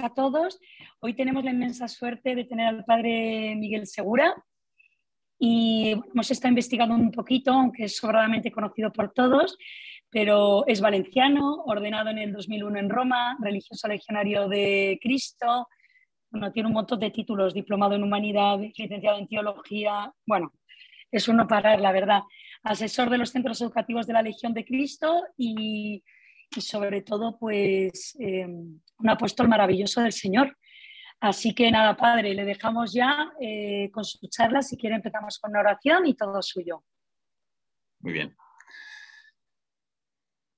a todos. Hoy tenemos la inmensa suerte de tener al padre Miguel Segura y hemos estado investigando un poquito, aunque es sobradamente conocido por todos, pero es valenciano, ordenado en el 2001 en Roma, religioso legionario de Cristo, bueno, tiene un montón de títulos, diplomado en humanidad, licenciado en teología, bueno, es uno parar, la verdad, asesor de los centros educativos de la Legión de Cristo y y sobre todo pues eh, un apóstol maravilloso del Señor. Así que nada, Padre, le dejamos ya eh, con su charla. Si quiere empezamos con la oración y todo suyo. Muy bien.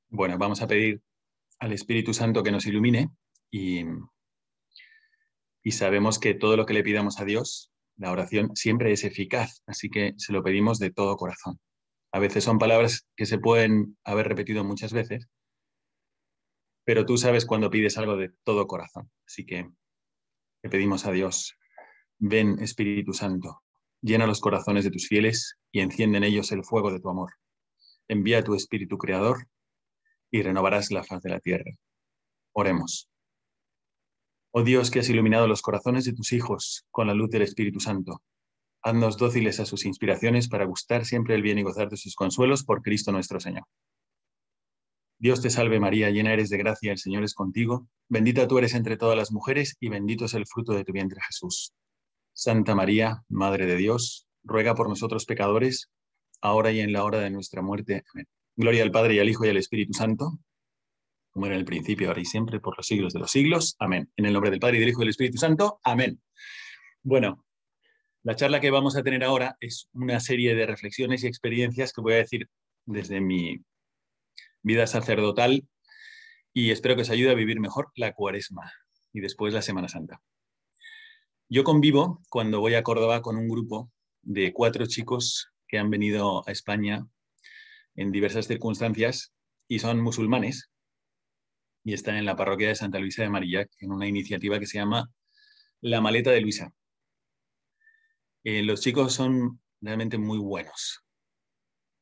Bueno, vamos a pedir al Espíritu Santo que nos ilumine y, y sabemos que todo lo que le pidamos a Dios, la oración siempre es eficaz, así que se lo pedimos de todo corazón. A veces son palabras que se pueden haber repetido muchas veces, pero tú sabes cuando pides algo de todo corazón. Así que le pedimos a Dios, ven Espíritu Santo, llena los corazones de tus fieles y enciende en ellos el fuego de tu amor. Envía tu Espíritu Creador y renovarás la faz de la tierra. Oremos. Oh Dios que has iluminado los corazones de tus hijos con la luz del Espíritu Santo, haznos dóciles a sus inspiraciones para gustar siempre el bien y gozar de sus consuelos por Cristo nuestro Señor. Dios te salve María, llena eres de gracia, el Señor es contigo, bendita tú eres entre todas las mujeres y bendito es el fruto de tu vientre Jesús. Santa María, Madre de Dios, ruega por nosotros pecadores, ahora y en la hora de nuestra muerte. Amén. Gloria al Padre y al Hijo y al Espíritu Santo, como era en el principio, ahora y siempre, por los siglos de los siglos. Amén. En el nombre del Padre y del Hijo y del Espíritu Santo. Amén. Bueno, la charla que vamos a tener ahora es una serie de reflexiones y experiencias que voy a decir desde mi vida sacerdotal y espero que os ayude a vivir mejor la cuaresma y después la Semana Santa. Yo convivo cuando voy a Córdoba con un grupo de cuatro chicos que han venido a España en diversas circunstancias y son musulmanes y están en la parroquia de Santa Luisa de Marillac en una iniciativa que se llama La Maleta de Luisa. Eh, los chicos son realmente muy buenos.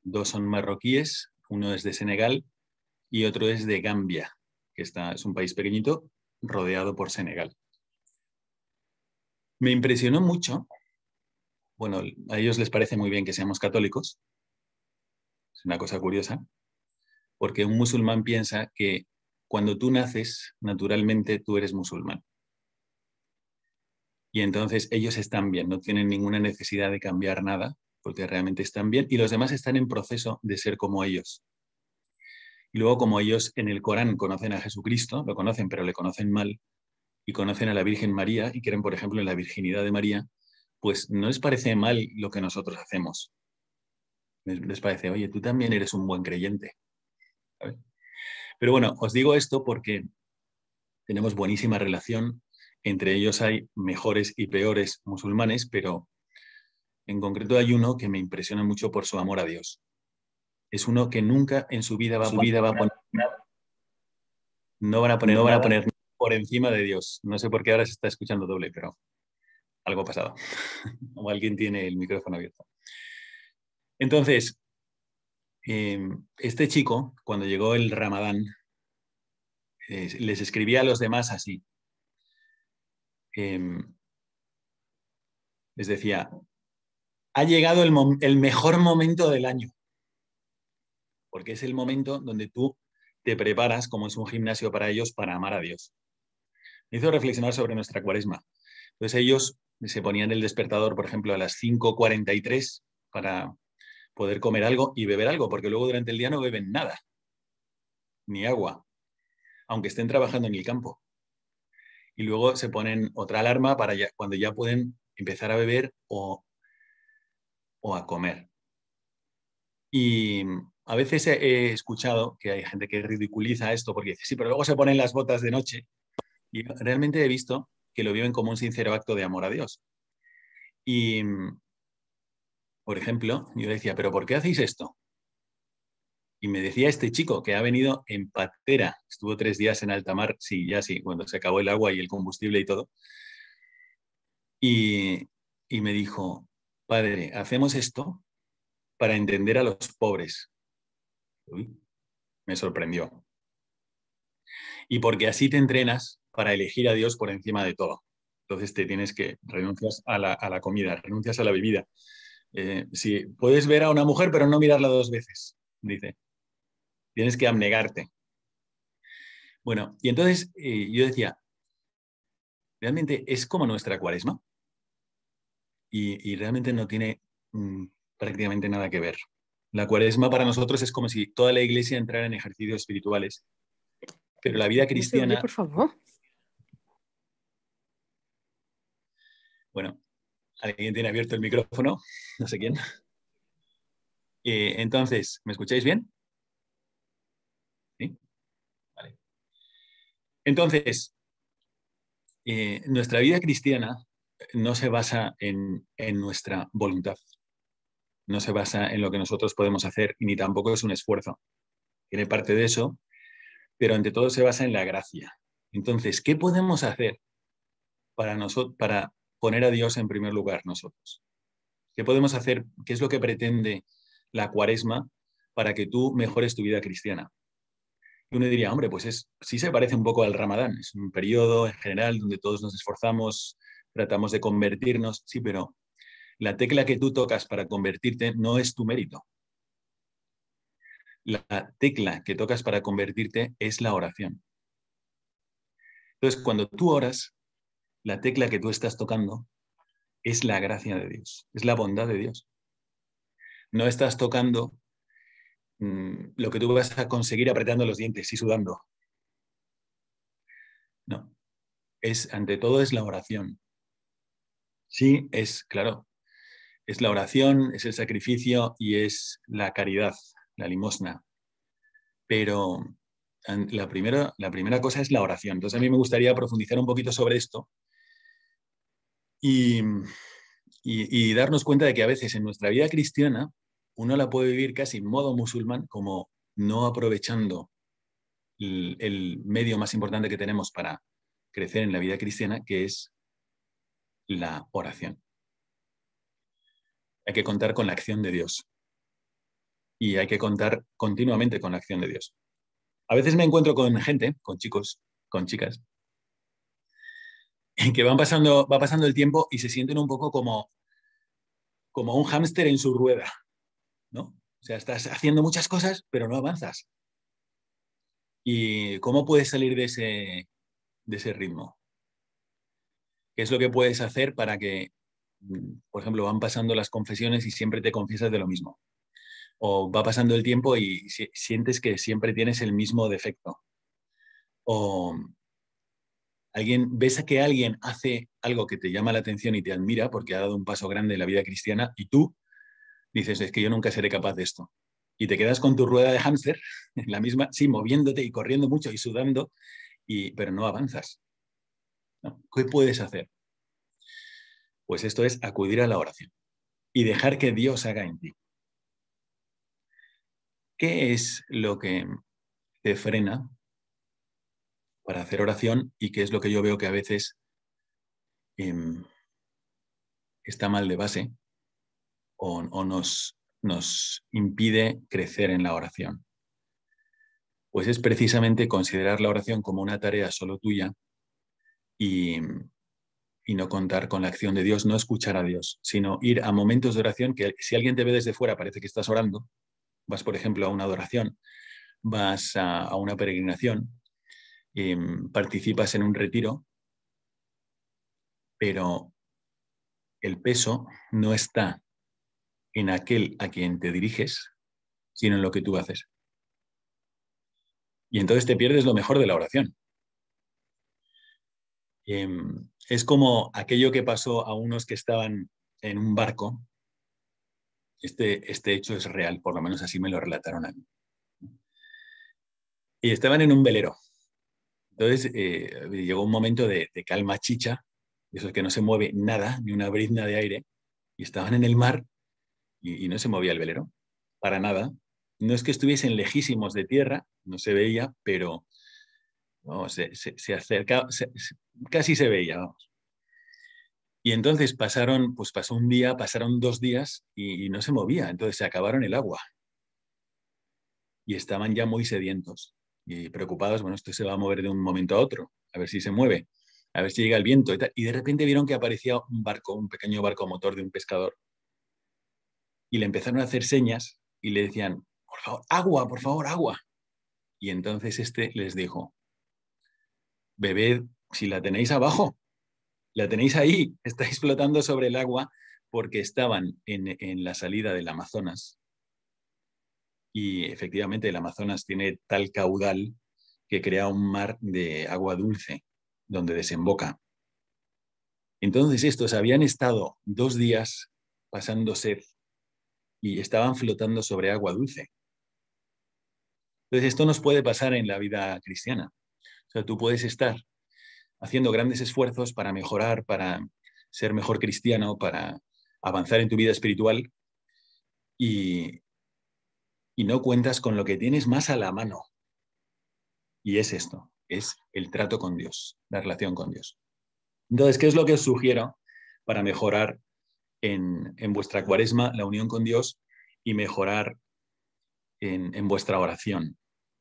Dos son marroquíes uno es de Senegal y otro es de Gambia, que es un país pequeñito rodeado por Senegal. Me impresionó mucho, bueno, a ellos les parece muy bien que seamos católicos, es una cosa curiosa, porque un musulmán piensa que cuando tú naces, naturalmente tú eres musulmán. Y entonces ellos están bien, no tienen ninguna necesidad de cambiar nada, porque realmente están bien, y los demás están en proceso de ser como ellos. Y luego, como ellos en el Corán conocen a Jesucristo, lo conocen, pero le conocen mal, y conocen a la Virgen María y creen, por ejemplo, en la virginidad de María, pues no les parece mal lo que nosotros hacemos. Les parece, oye, tú también eres un buen creyente. Pero bueno, os digo esto porque tenemos buenísima relación. Entre ellos hay mejores y peores musulmanes, pero en concreto hay uno que me impresiona mucho por su amor a Dios. Es uno que nunca en su vida va, a poner No van a poner, por encima de Dios. No sé por qué ahora se está escuchando doble, pero algo ha pasado. o alguien tiene el micrófono abierto. Entonces, em, este chico, cuando llegó el Ramadán, les escribía a los demás así. Em, les decía, ha llegado el, mejor momento del año. Porque es el momento donde tú te preparas, como es un gimnasio para ellos, para amar a Dios. Me hizo reflexionar sobre nuestra cuaresma. Entonces ellos se ponían el despertador, por ejemplo, a las 5.43 para poder comer algo y beber algo, porque luego durante el día no beben nada, ni agua, aunque estén trabajando en el campo. Y luego se ponen otra alarma para cuando ya pueden empezar a beber o o a comer. Y mm, a veces he escuchado que hay gente que ridiculiza esto porque dice, sí, pero luego se ponen las botas de noche. Y realmente he visto que lo viven como un sincero acto de amor a Dios. Y, mm, por ejemplo, yo decía, pero ¿por qué hacéis esto? Y me decía este chico que ha venido en patera, estuvo tres días en alta mar, sí, ya sí, cuando se acabó el agua y el combustible y todo. Y, y me dijo, Padre, hacemos esto para entender a los pobres. me sorprendió. Y porque así te entrenas para elegir a Dios por encima de todo. Entonces te tienes que renuncias a la, comida, renuncias a la bebida. Eh, si puedes ver a una mujer, pero no mirarla dos veces, dice. Tienes que abnegarte. Bueno, y entonces eh, yo decía, realmente es como nuestra cuaresma y, realmente no tiene mm, prácticamente nada que ver. La cuaresma para nosotros es como si toda la iglesia entrara en ejercicios espirituales, pero la vida cristiana... por favor. Bueno, alguien tiene abierto el micrófono, no sé quién. Eh, entonces, ¿me escucháis bien? Sí. Vale. Entonces, eh, nuestra vida cristiana no se basa en, nuestra voluntad, no se basa en lo que nosotros podemos hacer, ni tampoco es un esfuerzo. Tiene parte de eso, pero ante todo se basa en la gracia. Entonces, ¿qué podemos hacer para, poner a Dios en primer lugar nosotros? ¿Qué podemos hacer? ¿Qué es lo que pretende la cuaresma para que tú mejores tu vida cristiana? Y uno diría, hombre, pues es, sí se parece un poco al ramadán. Es un periodo en general donde todos nos esforzamos tratamos de convertirnos, sí, pero la tecla que tú tocas para convertirte no es tu mérito. La tecla que tocas para convertirte es la oración. Entonces, cuando tú oras, la tecla que tú estás tocando es la gracia de Dios, es la bondad de Dios. No estás tocando mm, lo que tú vas a conseguir apretando los dientes y sudando. No, es ante todo es la oración, Sí, es claro. Es la oración, es el sacrificio y es la caridad, la limosna. Pero la primera, la primera cosa es la oración. Entonces a mí me gustaría profundizar un poquito sobre esto y, darnos cuenta de que a veces en nuestra vida cristiana uno la puede vivir casi en modo musulmán, como no aprovechando el medio más importante que tenemos para crecer en la vida cristiana, que es la oración. Hay que contar con la acción de Dios. Y hay que contar continuamente con la acción de Dios. A veces me encuentro con gente, con chicos, con chicas, que van pasando, va pasando el tiempo y se sienten un poco como, como un hámster en su rueda, ¿no? O sea, estás haciendo muchas cosas, pero no avanzas. ¿Y cómo puedes salir de ese, de ese ritmo? ¿Qué es lo que puedes hacer para que, por ejemplo, van pasando las confesiones y siempre te confiesas de lo mismo? O va pasando el tiempo y sientes que siempre tienes el mismo defecto. O alguien, ves a que alguien hace algo que te llama la atención y te admira porque ha dado un paso grande en la vida cristiana y tú dices, es que yo nunca seré capaz de esto. Y te quedas con tu rueda de hámster, la misma, sí, moviéndote y corriendo mucho y sudando, y, pero no avanzas. ¿Qué puedes hacer? Pues esto es acudir a la oración y dejar que Dios haga en ti. ¿Qué es lo que te frena para hacer oración y qué es lo que yo veo que a veces em, está mal de base o, nos impide crecer en la oración? Pues es precisamente considerar la oración como una tarea solo tuya y, no contar con la acción de Dios, no escuchar a Dios, sino ir a momentos de oración que si alguien te ve desde fuera parece que estás orando, vas por ejemplo a una adoración, vas a, una peregrinación, em, participas en un retiro, pero el peso no está en aquel a quien te diriges, sino en lo que tú haces. Y entonces te pierdes lo mejor de la oración, Em, es como aquello que pasó a unos que estaban en un barco. Este, este hecho es real, por lo menos así me lo relataron a mí. Y estaban en un velero. Entonces eh, llegó un momento de, calma chicha, eso es que no se mueve nada, ni una brizna de aire, y estaban en el mar y no se movía el velero, para nada. No es que estuviesen lejísimos de tierra, no se veía, pero se, acercaba, casi se veía, vamos. Y entonces pasaron, pues pasó un día, pasaron dos días y, no se movía, entonces se acabaron el agua. Y estaban ya muy sedientos y preocupados, bueno, esto se va a mover de un momento a otro, a ver si se mueve, a ver si llega el viento y Y de repente vieron que aparecía un barco, un pequeño barco motor de un pescador. Y le empezaron a hacer señas y le decían, por favor, agua, por favor, agua. Y entonces este les dijo, bebed si la tenéis abajo, la tenéis ahí, estáis flotando sobre el agua porque estaban en, la salida del Amazonas. Y efectivamente el Amazonas tiene tal caudal que crea un mar de agua dulce donde desemboca. Entonces estos habían estado dos días pasando sed y estaban flotando sobre agua dulce. Entonces esto nos puede pasar en la vida cristiana. O sea, tú puedes estar haciendo grandes esfuerzos para mejorar, para ser mejor cristiano, para avanzar en tu vida espiritual y, y no cuentas con lo que tienes más a la mano. Y es esto, es el trato con Dios, la relación con Dios. Entonces, ¿qué es lo que os sugiero para mejorar en, en vuestra cuaresma la unión con Dios y mejorar en, en, vuestra oración?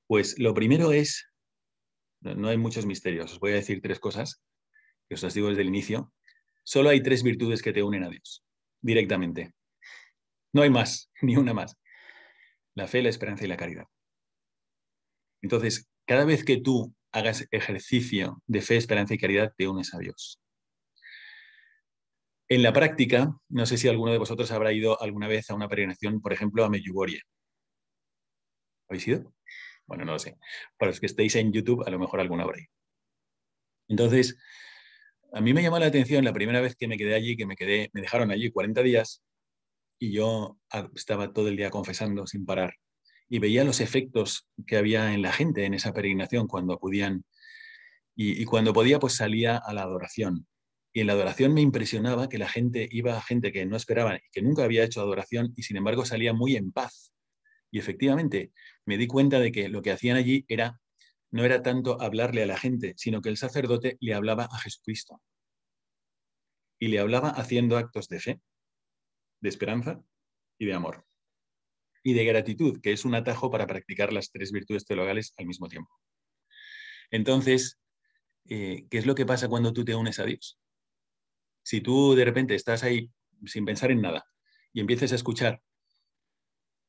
Pues lo primero es no hay muchos misterios. Os voy a decir tres cosas que os las digo desde el inicio. Solo hay tres virtudes que te unen a Dios directamente. No hay más, ni una más. La fe, la esperanza y la caridad. Entonces, cada vez que tú hagas ejercicio de fe, esperanza y caridad, te unes a Dios. En la práctica, no sé si alguno de vosotros habrá ido alguna vez a una peregrinación, por ejemplo, a Meyugorie. ¿Habéis ido? Bueno, no lo sé. Para los que estéis en YouTube, a lo mejor alguna habrá. Entonces, a mí me llamó la atención la primera vez que me quedé allí, que me quedé, me dejaron allí 40 días y yo estaba todo el día confesando sin parar y veía los efectos que había en la gente en esa peregrinación cuando acudían y, cuando podía pues salía a la adoración y en la adoración me impresionaba que la gente iba a gente que no esperaban y que nunca había hecho adoración y sin embargo salía muy en paz y efectivamente, me di cuenta de que lo que hacían allí era no era tanto hablarle a la gente, sino que el sacerdote le hablaba a Jesucristo. Y le hablaba haciendo actos de fe, de esperanza y de amor. Y de gratitud, que es un atajo para practicar las tres virtudes teologales al mismo tiempo. Entonces, eh, ¿qué es lo que pasa cuando tú te unes a Dios? Si tú de repente estás ahí sin pensar en nada y empiezas a escuchar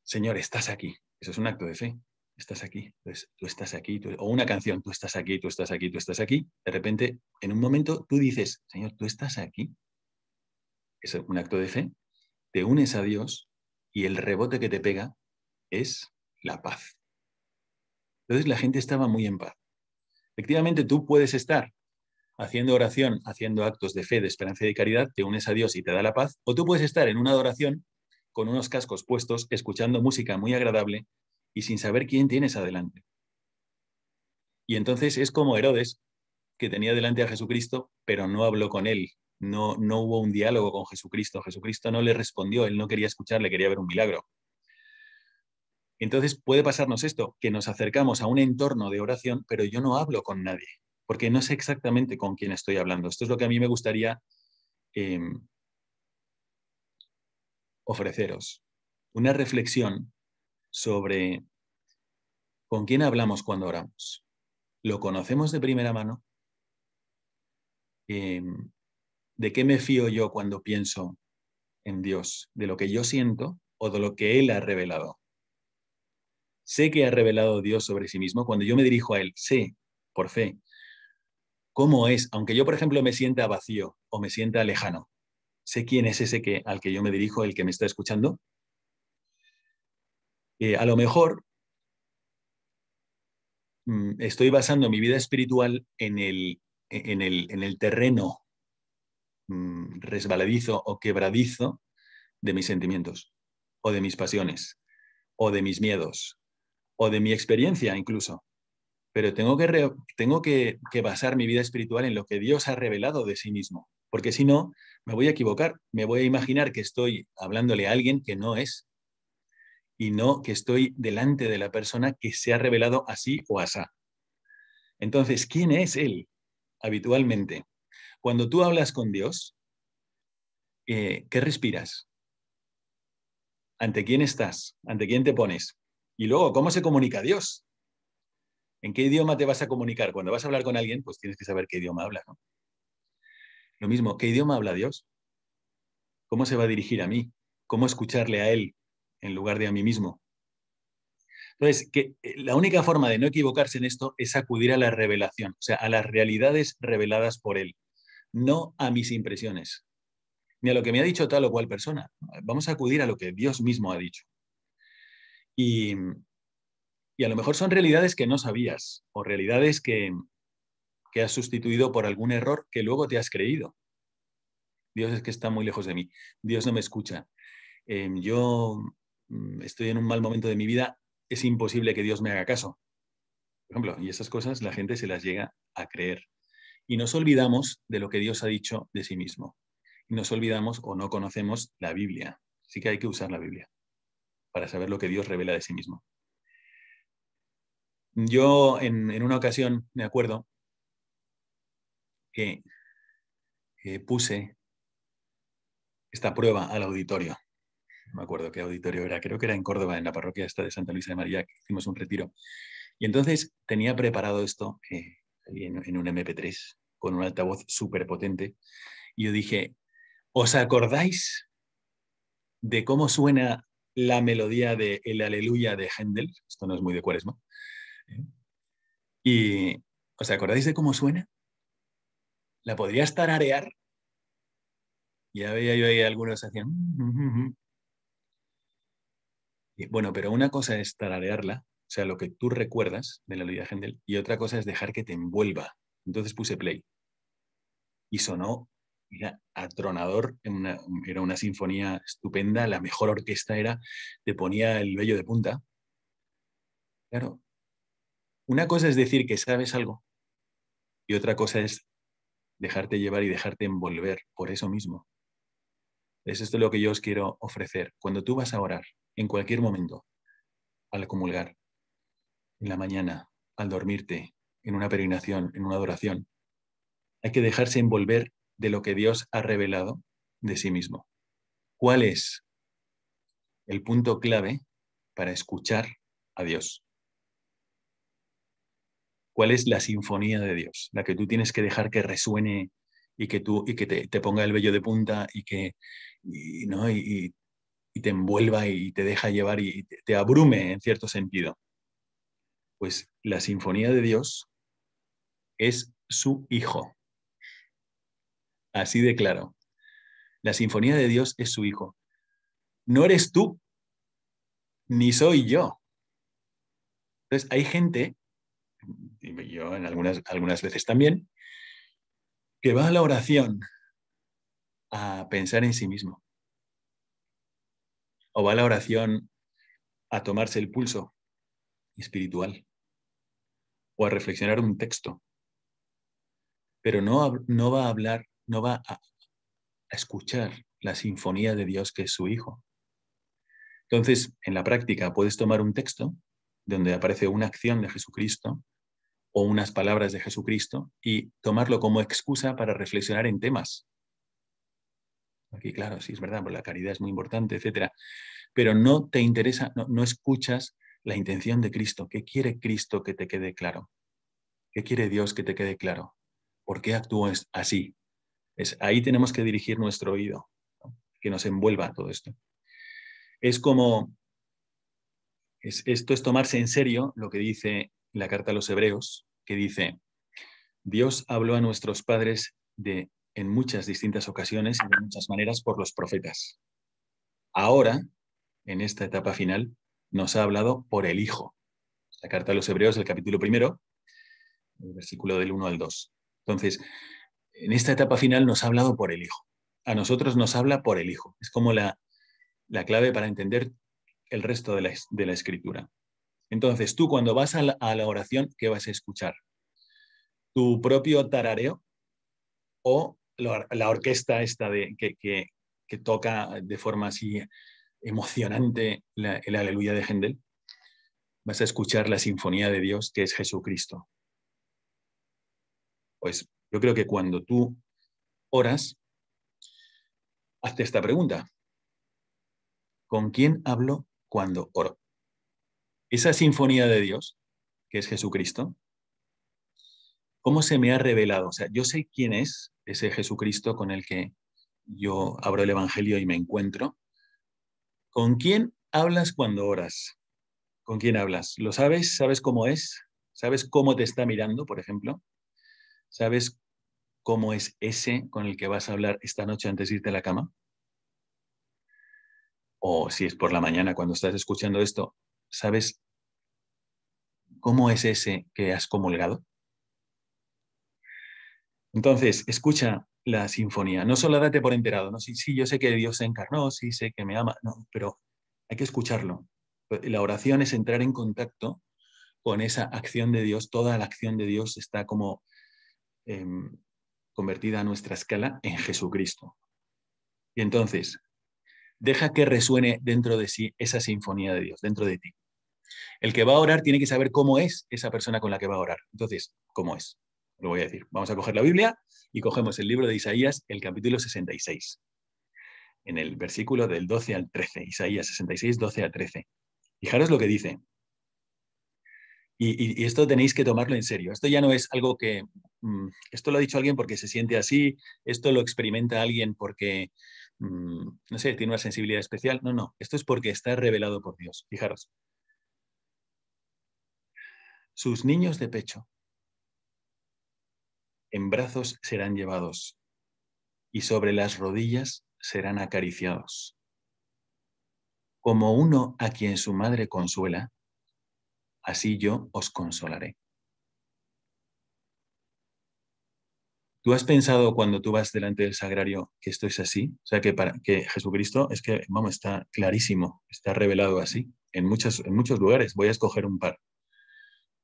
Señor, estás aquí. Eso es un acto de fe. Estás aquí, tú estás aquí, o una canción, tú estás aquí, tú estás aquí, tú estás aquí. De repente, en un momento, tú dices, Señor, tú estás aquí. Es un acto de fe. Te unes a Dios y el rebote que te pega es la paz. Entonces la gente estaba muy en paz. Efectivamente, tú puedes estar haciendo oración, haciendo actos de fe, de esperanza y de caridad, te unes a Dios y te da la paz, o tú puedes estar en una adoración con unos cascos puestos, escuchando música muy agradable y sin saber quién tienes adelante. Y entonces es como Herodes, que tenía delante a Jesucristo, pero no habló con él, no, no hubo un diálogo con Jesucristo, Jesucristo no le respondió, él no quería escucharle, quería ver un milagro. Entonces puede pasarnos esto, que nos acercamos a un entorno de oración, pero yo no hablo con nadie, porque no sé exactamente con quién estoy hablando. Esto es lo que a mí me gustaría em, ofreceros una reflexión sobre con quién hablamos cuando oramos. ¿Lo conocemos de primera mano? Em, ¿De qué me fío yo cuando pienso en Dios? ¿De lo que yo siento o de lo que Él ha revelado? Sé que ha revelado Dios sobre sí mismo. Cuando yo me dirijo a Él, sé, por fe, cómo es, aunque yo, por ejemplo, me sienta vacío o me sienta lejano, sé quién es ese que, al que yo me dirijo, el que me está escuchando. Eh, a lo mejor mm, estoy basando mi vida espiritual en el, en el, terreno mm, resbaladizo o quebradizo de mis sentimientos, o de mis pasiones, o de mis miedos, o de mi experiencia incluso. Pero tengo que, tengo que basar mi vida espiritual en lo que Dios ha revelado de sí mismo porque si no, me voy a equivocar, me voy a imaginar que estoy hablándole a alguien que no es y no que estoy delante de la persona que se ha revelado así o asá. Entonces, ¿quién es Él habitualmente? Cuando tú hablas con Dios, eh, ¿qué respiras? ¿Ante quién estás? ¿Ante quién te pones? Y luego, ¿cómo se comunica Dios? ¿En qué idioma te vas a comunicar? Cuando vas a hablar con alguien, pues tienes que saber qué idioma habla. ¿no? Lo mismo, ¿qué idioma habla Dios? ¿Cómo se va a dirigir a mí? ¿Cómo escucharle a Él en lugar de a mí mismo? Entonces, que eh, la única forma de no equivocarse en esto es acudir a la revelación, o sea, a las realidades reveladas por Él, no a mis impresiones, ni a lo que me ha dicho tal o cual persona. Vamos a acudir a lo que Dios mismo ha dicho. y a lo mejor son realidades que no sabías o realidades que, que has sustituido por algún error que luego te has creído. Dios es que está muy lejos de mí, Dios no me escucha. Em, yo mm, estoy en un mal momento de mi vida, es imposible que Dios me haga caso. Por ejemplo, y esas cosas la gente se las llega a creer. Y nos olvidamos de lo que Dios ha dicho de sí mismo. Y nos olvidamos o no conocemos la Biblia. Así que hay que usar la Biblia para saber lo que Dios revela de sí mismo. Yo en una ocasión, me acuerdo, eh, puse esta prueba al auditorio. No me acuerdo qué auditorio era, creo que era en Córdoba, en la parroquia esta de Santa Luisa de María, que hicimos un retiro. Y entonces tenía preparado esto eh, en, un MP3 con un altavoz súper potente. Y yo dije, ¿os acordáis de cómo suena la melodía de El Aleluya de Händel? Esto no es muy de cuaresma. ¿eh? ¿Y os acordáis de cómo suena? ¿la podrías tararear? Ya veía yo ahí algunos hacían... Mm, mm, mm, bueno, pero una cosa es tararearla, o sea, lo que tú recuerdas de la Luida Hendel y otra cosa es dejar que te envuelva. Entonces puse play. Y sonó, era atronador, era una sinfonía estupenda, la mejor orquesta era, te ponía el vello de punta. Claro, una cosa es decir que sabes algo y otra cosa es dejarte llevar y dejarte envolver por eso mismo. Es esto lo que yo os quiero ofrecer. Cuando tú vas a orar, en cualquier momento, al comulgar, en la mañana, al dormirte, en una peregrinación, en una adoración, hay que dejarse envolver de lo que Dios ha revelado de sí mismo. ¿Cuál es el punto clave para escuchar a Dios? ¿Cuál es la sinfonía de Dios? La que tú tienes que dejar que resuene y que, tú, y que te, ponga el vello de punta y que ¿no? y, te envuelva y te deja llevar y te, te abrume en cierto sentido. Pues la sinfonía de Dios es su Hijo. Así de claro. La sinfonía de Dios es su Hijo. No eres tú, ni soy yo. Entonces, hay gente y yo en algunas, algunas veces también, que va a la oración a pensar en sí mismo. O va a la oración a tomarse el pulso espiritual. O a reflexionar un texto. Pero no, va a hablar, no va a escuchar la sinfonía de Dios que es su Hijo. Entonces, en la práctica, puedes tomar un texto donde aparece una acción de Jesucristo o unas palabras de Jesucristo y tomarlo como excusa para reflexionar en temas. Aquí, claro, sí es verdad, la caridad es muy importante, etc. Pero no te interesa, no, escuchas la intención de Cristo. ¿Qué quiere Cristo que te quede claro? ¿Qué quiere Dios que te quede claro? ¿Por qué actúas así? Es, ahí tenemos que dirigir nuestro oído, que nos envuelva todo esto. Es como esto es tomarse en serio lo que dice la carta a los hebreos, que dice, Dios habló a nuestros padres de, en muchas distintas ocasiones y de muchas maneras por los profetas. Ahora, en esta etapa final, nos ha hablado por el Hijo. La carta a los hebreos, el capítulo primero, el versículo del 1 al 2. Entonces, en esta etapa final nos ha hablado por el Hijo. A nosotros nos habla por el Hijo. Es como la, la clave para entender el resto de la, escritura. Entonces, tú cuando vas a la, oración, ¿qué vas a escuchar? ¿Tu propio tarareo o la, orquesta esta de, que, toca de forma así emocionante la, el aleluya de Hendel. Vas a escuchar la sinfonía de Dios que es Jesucristo. Pues yo creo que cuando tú oras, hazte esta pregunta. ¿Con quién hablo cuando oro. Esa sinfonía de Dios, que es Jesucristo, ¿cómo se me ha revelado? O sea, yo sé quién es ese Jesucristo con el que yo abro el Evangelio y me encuentro. ¿Con quién hablas cuando oras? ¿Con quién hablas? ¿Lo sabes? ¿Sabes cómo es? ¿Sabes cómo te está mirando, por ejemplo? ¿Sabes cómo es ese con el que vas a hablar esta noche antes de irte a la cama? o si es por la mañana cuando estás escuchando esto, ¿sabes cómo es ese que has comulgado? Entonces, escucha la sinfonía. No solo date por enterado, ¿no? Sí, yo sé que Dios se encarnó, sí, sé que me ama, no, pero hay que escucharlo. La oración es entrar en contacto con esa acción de Dios. Toda la acción de Dios está como em, convertida a nuestra escala en Jesucristo. Y entonces, deja que resuene dentro de sí esa sinfonía de Dios, dentro de ti. El que va a orar tiene que saber cómo es esa persona con la que va a orar. Entonces, ¿cómo es? Lo voy a decir. Vamos a coger la Biblia y cogemos el libro de Isaías, el capítulo 66, en el versículo del 12 al 13. Isaías 66, 12 al 13. Fijaros lo que dice. Y, y, esto tenéis que tomarlo en serio. Esto ya no es algo que... Mm, esto lo ha dicho alguien porque se siente así, esto lo experimenta alguien porque Mm, no sé, tiene una sensibilidad especial. No, no, esto es porque está revelado por Dios. Fijaros. Sus niños de pecho en brazos serán llevados y sobre las rodillas serán acariciados. Como uno a quien su madre consuela, así yo os consolaré. ¿Tú has pensado cuando tú vas delante del sagrario que esto es así? O sea, que, para, que Jesucristo es que, vamos, está clarísimo, está revelado así. En, muchos en muchos lugares, voy a escoger un par,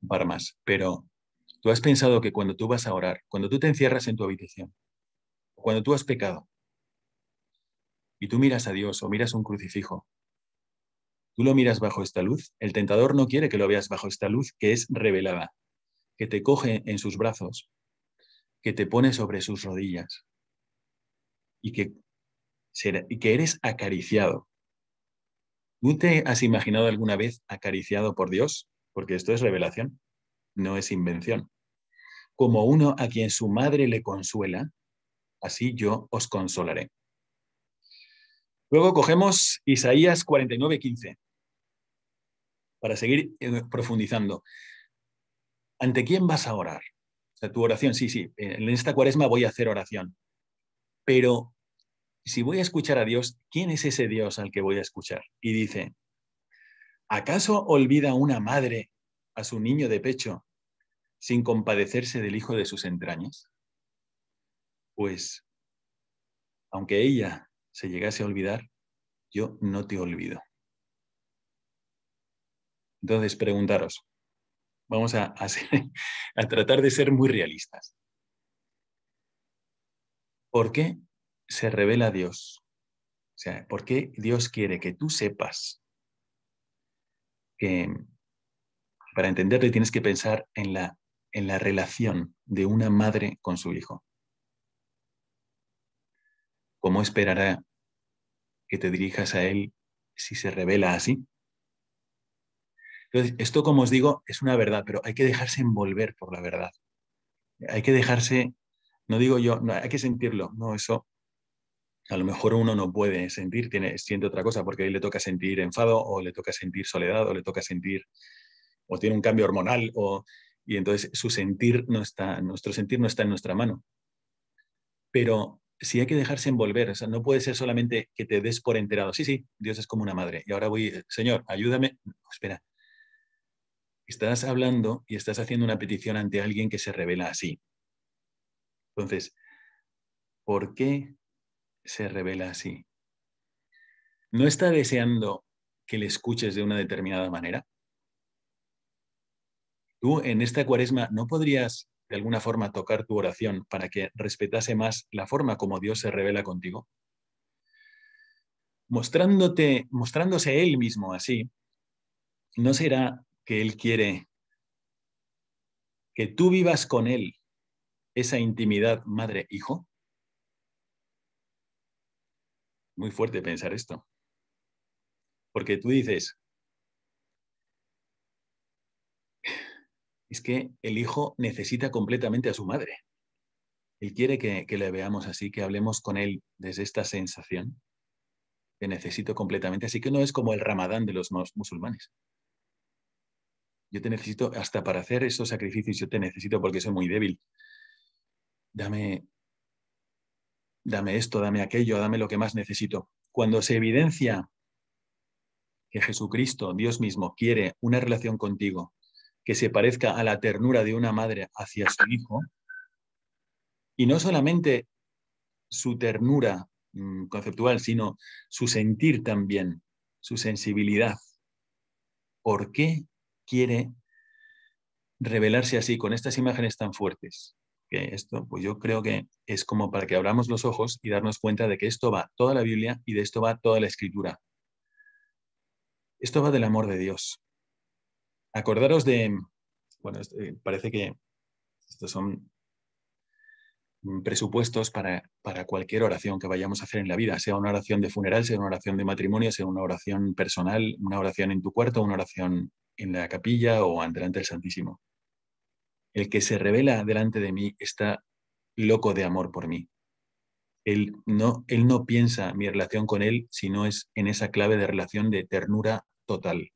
un par más, pero tú has pensado que cuando tú vas a orar, cuando tú te encierras en tu habitación, cuando tú has pecado, y tú miras a Dios o miras un crucifijo, tú lo miras bajo esta luz, el tentador no quiere que lo veas bajo esta luz que es revelada, que te coge en sus brazos que te pone sobre sus rodillas y que, que eres acariciado. ¿No te has imaginado alguna vez acariciado por Dios? Porque esto es revelación, no es invención. Como uno a quien su madre le consuela, así yo os consolaré. Luego cogemos Isaías 49:15 para seguir eh, profundizando. ¿Ante quién vas a orar? sea, tu oración, sí, sí, en esta cuaresma voy a hacer oración. Pero si voy a escuchar a Dios, ¿quién es ese Dios al que voy a escuchar? Y dice, ¿acaso olvida una madre a su niño de pecho sin compadecerse del hijo de sus entrañas? Pues, aunque ella se llegase a olvidar, yo no te olvido. Entonces, preguntaros, Vamos a, tratar de ser muy realistas. ¿Por qué se revela Dios? O sea, ¿por qué Dios quiere que tú sepas que para entenderlo tienes que pensar en la, en la relación de una madre con su hijo? ¿Cómo esperará que te dirijas a él si se revela así? esto, como os digo, es una verdad, pero hay que dejarse envolver por la verdad. Hay que dejarse, no digo yo, no, hay que sentirlo, no, eso a lo mejor uno no puede sentir, tiene, siente otra cosa, porque ahí le toca sentir enfado, o le toca sentir soledad, o le toca sentir, o tiene un cambio hormonal, o, y entonces su sentir no está, nuestro sentir no está en nuestra mano. Pero sí hay que dejarse envolver, no puede ser solamente que te des por enterado, sí, sí, Dios es como una madre, y ahora voy, Señor, ayúdame, espera, estás hablando y estás haciendo una petición ante alguien que se revela así. Entonces, ¿por qué se revela así? No está deseando que le escuches de una determinada manera. Tú en esta cuaresma no podrías de alguna forma tocar tu oración para que respetase más la forma como Dios se revela contigo. Mostrándote, mostrándose él mismo así, no será que Él quiere que tú vivas con Él esa intimidad madre-hijo? Muy fuerte pensar esto. Porque tú dices, es que el hijo necesita completamente a su madre. Él quiere que, que le veamos así, que hablemos con él desde esta sensación que necesito completamente. Así que no es como el ramadán de los musulmanes. Yo te necesito hasta para hacer esos sacrificios, yo te necesito porque soy muy débil. Dame, dame esto, dame aquello, dame lo que más necesito. Cuando se evidencia que Jesucristo, Dios mismo, quiere una relación contigo que se parezca a la ternura de una madre hacia su hijo, y no solamente su ternura mm, conceptual, sino su sentir también, su sensibilidad. ¿Por qué quiere revelarse así, con estas imágenes tan fuertes. Que esto, pues yo creo que es como para que abramos los ojos y darnos cuenta de que esto va toda la Biblia y de esto va toda la Escritura. Esto va del amor de Dios. Acordaros de, bueno, eh, parece que estos son Mm, presupuestos para, para, cualquier oración que vayamos a hacer en la vida, sea una oración de funeral, sea una oración de matrimonio, sea una oración personal, una oración en tu cuarto, una oración en la capilla o delante el Santísimo. El que se revela delante de mí está loco de amor por mí. Él no, él no piensa mi relación con él, sino es en esa clave de relación de ternura total,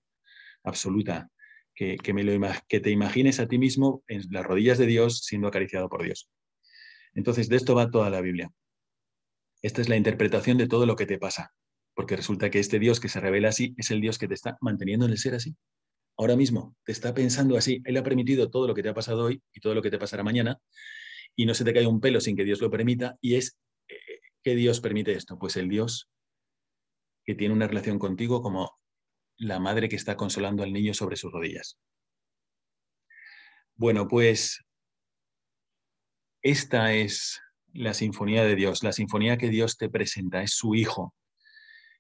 absoluta, que, me lo, que te imagines a ti mismo en las rodillas de Dios siendo acariciado por Dios. Entonces, de esto va toda la Biblia. Esta es la interpretación de todo lo que te pasa, porque resulta que este Dios que se revela así es el Dios que te está manteniendo en el ser así. Ahora mismo te está pensando así, Él ha permitido todo lo que te ha pasado hoy y todo lo que te pasará mañana, y no se te cae un pelo sin que Dios lo permita, y es, eh, ¿qué Dios permite esto? Pues el Dios que tiene una relación contigo como la madre que está consolando al niño sobre sus rodillas. Bueno, pues esta es la sinfonía de Dios, la sinfonía que Dios te presenta, es su Hijo.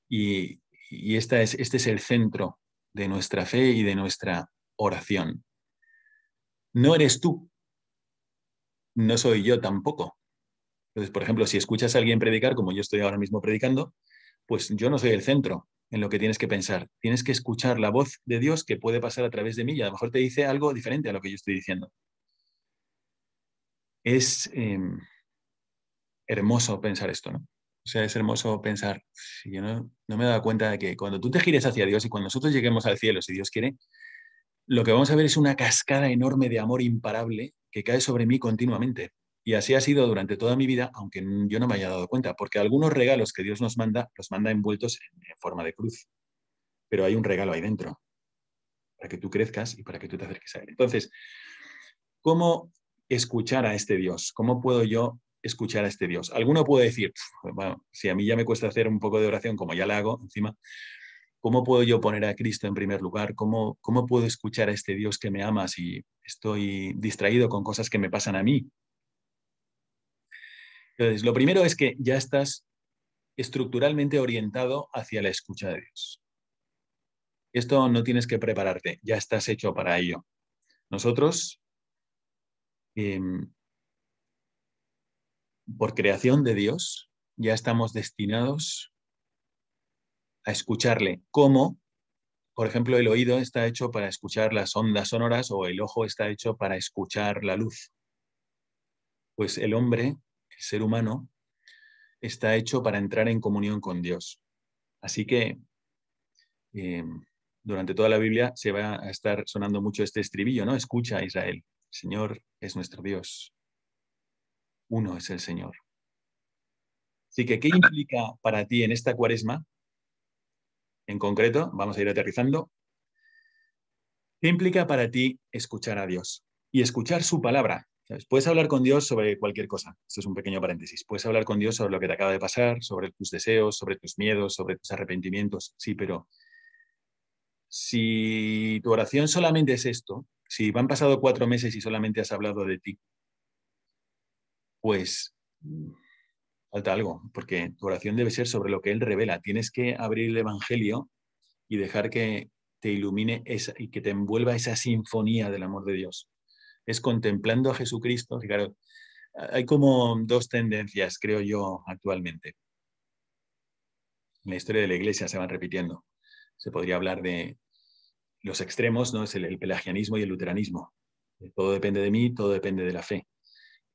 Y, esta es, este es el centro de nuestra fe y de nuestra oración. No eres tú, no soy yo tampoco. Entonces, por ejemplo, si escuchas a alguien predicar, como yo estoy ahora mismo predicando, pues yo no soy el centro en lo que tienes que pensar. Tienes que escuchar la voz de Dios que puede pasar a través de mí y a lo mejor te dice algo diferente a lo que yo estoy diciendo es em, hermoso pensar esto, ¿no? O sea, es hermoso pensar, si yo no, me he dado cuenta de que cuando tú te gires hacia Dios y cuando nosotros lleguemos al cielo, si Dios quiere, lo que vamos a ver es una cascada enorme de amor imparable que cae sobre mí continuamente. Y así ha sido durante toda mi vida, aunque yo no me haya dado cuenta, porque algunos regalos que Dios nos manda, los manda envueltos en, en forma de cruz. Pero hay un regalo ahí dentro, para que tú crezcas y para que tú te acerques a Él. Entonces, ¿cómo escuchar a este Dios? ¿Cómo puedo yo escuchar a este Dios? Alguno puede decir, bueno, si a mí ya me cuesta hacer un poco de oración, como ya la hago encima, ¿cómo puedo yo poner a Cristo en primer lugar? ¿Cómo, cómo puedo escuchar a este Dios que me ama si estoy distraído con cosas que me pasan a mí? Entonces, lo primero es que ya estás estructuralmente orientado hacia la escucha de Dios. Esto no tienes que prepararte, ya estás hecho para ello. Nosotros, Em, por creación de Dios, ya estamos destinados a escucharle. ¿Cómo? por ejemplo, el oído está hecho para escuchar las ondas sonoras o el ojo está hecho para escuchar la luz. Pues el hombre, el ser humano, está hecho para entrar en comunión con Dios. Así que em, durante toda la Biblia se va a estar sonando mucho este estribillo, ¿no? Escucha, Israel, Señor es nuestro Dios. Uno es el Señor. Así que, ¿qué implica para ti en esta cuaresma? En concreto, vamos a ir aterrizando. ¿Qué implica para ti escuchar a Dios y escuchar su palabra? Puedes hablar con Dios sobre cualquier cosa. Esto es un pequeño paréntesis. Puedes hablar con Dios sobre lo que te acaba de pasar, sobre tus deseos, sobre tus miedos, sobre tus arrepentimientos. Sí, pero si tu oración solamente es esto, si han pasado cuatro meses y solamente has hablado de ti, pues falta algo, porque tu oración debe ser sobre lo que Él revela. Tienes que abrir el Evangelio y dejar que te ilumine esa, y que te envuelva esa sinfonía del amor de Dios. Es contemplando a Jesucristo. Claro, hay como dos tendencias, creo yo, actualmente. En la historia de la Iglesia se van repitiendo. Se podría hablar de los extremos, ¿no? Es el, pelagianismo y el luteranismo. Eh, todo depende de mí, todo depende de la fe.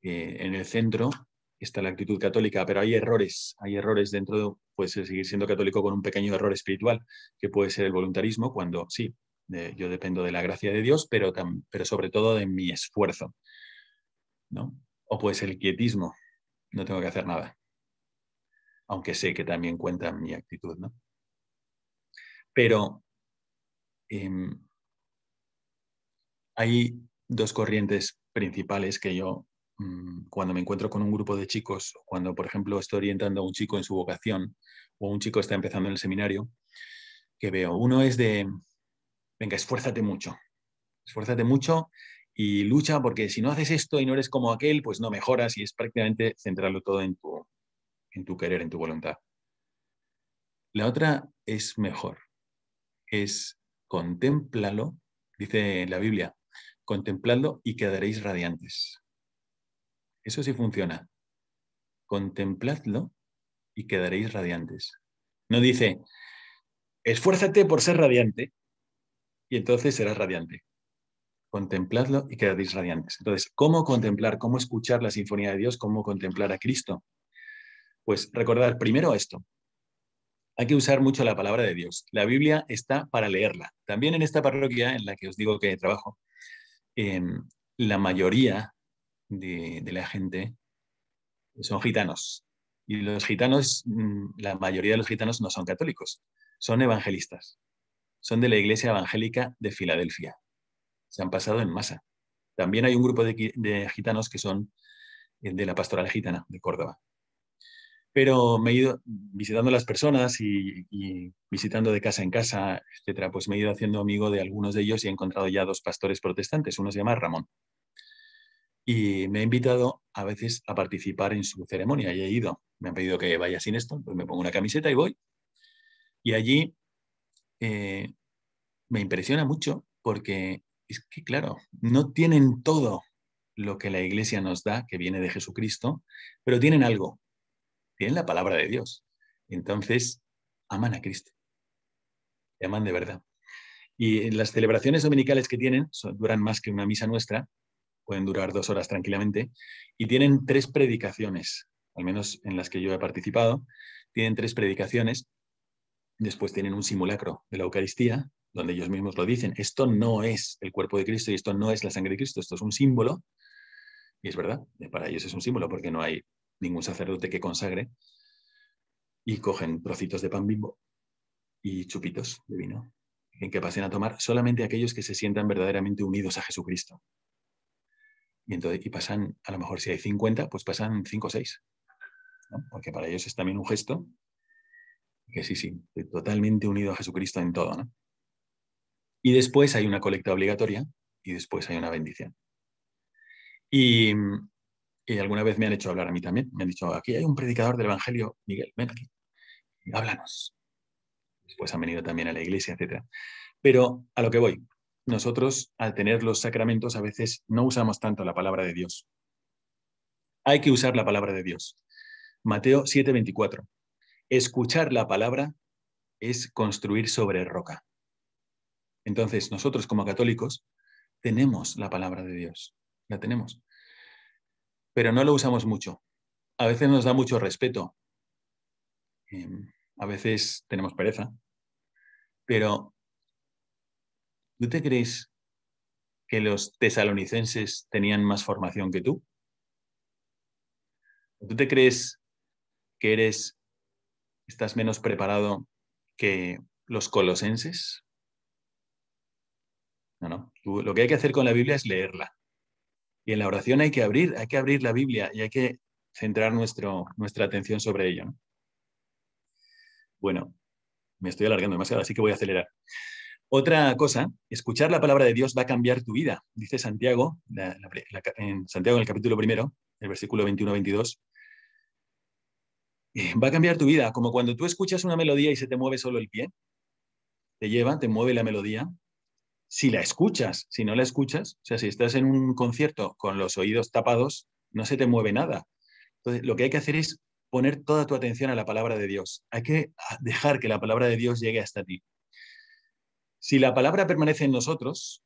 Eh, en el centro está la actitud católica, pero hay errores, hay errores dentro de, puedes seguir siendo católico con un pequeño error espiritual, que puede ser el voluntarismo, cuando sí, yo dependo de la gracia de Dios, pero, pero sobre todo de mi esfuerzo. ¿no? O puede ser el quietismo, no tengo que hacer nada, aunque sé que también cuenta mi actitud. ¿no? Pero Em, hay dos corrientes principales que yo, mm, cuando me encuentro con un grupo de chicos, cuando por ejemplo estoy orientando a un chico en su vocación o un chico está empezando en el seminario, que veo. Uno es de, venga, esfuérzate mucho, esfuérzate mucho y lucha porque si no haces esto y no eres como aquel, pues no mejoras y es prácticamente centrarlo todo en tu, en tu querer, en tu voluntad. La otra es mejor, es Contemplalo, dice la Biblia, contempladlo y quedaréis radiantes. Eso sí funciona. Contempladlo y quedaréis radiantes. No dice, esfuérzate por ser radiante y entonces serás radiante. Contempladlo y quedaréis radiantes. Entonces, ¿cómo contemplar, cómo escuchar la sinfonía de Dios, cómo contemplar a Cristo? Pues recordar primero esto, hay que usar mucho la palabra de Dios. La Biblia está para leerla. También en esta parroquia en la que os digo que trabajo, em, la mayoría de, la gente son gitanos. Y los gitanos, mm, la mayoría de los gitanos no son católicos, son evangelistas. Son de la Iglesia Evangélica de Filadelfia. Se han pasado en masa. También hay un grupo de gitanos que son eh, de la pastoral gitana de Córdoba pero me he ido visitando a las personas y, visitando de casa en casa, etcétera, pues me he ido haciendo amigo de algunos de ellos y he encontrado ya dos pastores protestantes, uno se llama Ramón. Y me ha invitado a veces a participar en su ceremonia y he ido. Me han pedido que vaya sin esto, pues me pongo una camiseta y voy. Y allí eh, me impresiona mucho porque es que, claro, no tienen todo lo que la iglesia nos da, que viene de Jesucristo, pero tienen algo, en la palabra de Dios. Entonces, aman a Cristo. Le aman de verdad. Y las celebraciones dominicales que tienen duran más que una misa nuestra, pueden durar dos horas tranquilamente, y tienen tres predicaciones, al menos en las que yo he participado, tienen tres predicaciones, después tienen un simulacro de la Eucaristía, donde ellos mismos lo dicen, esto no es el cuerpo de Cristo y esto no es la sangre de Cristo, esto es un símbolo, y es verdad, para ellos es un símbolo porque no hay ningún sacerdote que consagre, y cogen trocitos de pan bimbo y chupitos de vino, en que pasen a tomar solamente aquellos que se sientan verdaderamente unidos a Jesucristo. Y, pasan, a lo mejor si hay 50, pues pasan 5 o 6, porque para ellos es también un gesto que sí, sí, totalmente unido a Jesucristo en todo. Y después hay una colecta obligatoria y después hay una bendición. Y y alguna vez me han hecho hablar a mí también. Me han dicho, aquí hay un predicador del Evangelio, Miguel, ven aquí, y háblanos. Después han venido también a la iglesia, etc. Pero a lo que voy, nosotros al tener los sacramentos a veces no usamos tanto la palabra de Dios. Hay que usar la palabra de Dios. Mateo 7:24. Escuchar la palabra es construir sobre roca. Entonces, nosotros como católicos tenemos la palabra de Dios. La tenemos pero no lo usamos mucho. A veces nos da mucho respeto, em, a veces tenemos pereza, pero ¿tú te crees que los tesalonicenses tenían más formación que tú? ¿Tú te crees que eres, estás menos preparado que los colosenses? No, no. lo que hay que hacer con la Biblia es leerla. Y en la oración hay que abrir, hay que abrir la Biblia y hay que centrar nuestro, nuestra atención sobre ello. Bueno, me estoy alargando demasiado, así que voy a acelerar. Otra cosa, escuchar la palabra de Dios va a cambiar tu vida, dice Santiago, en Santiago en el capítulo primero, el versículo 21-22. Eh, va a cambiar tu vida, como cuando tú escuchas una melodía y se te mueve solo el pie, te lleva, te mueve la melodía, si la escuchas, si no la escuchas, o sea, si estás en un concierto con los oídos tapados, no se te mueve nada. Entonces, lo que hay que hacer es poner toda tu atención a la palabra de Dios. Hay que dejar que la palabra de Dios llegue hasta ti. Si la palabra permanece en nosotros,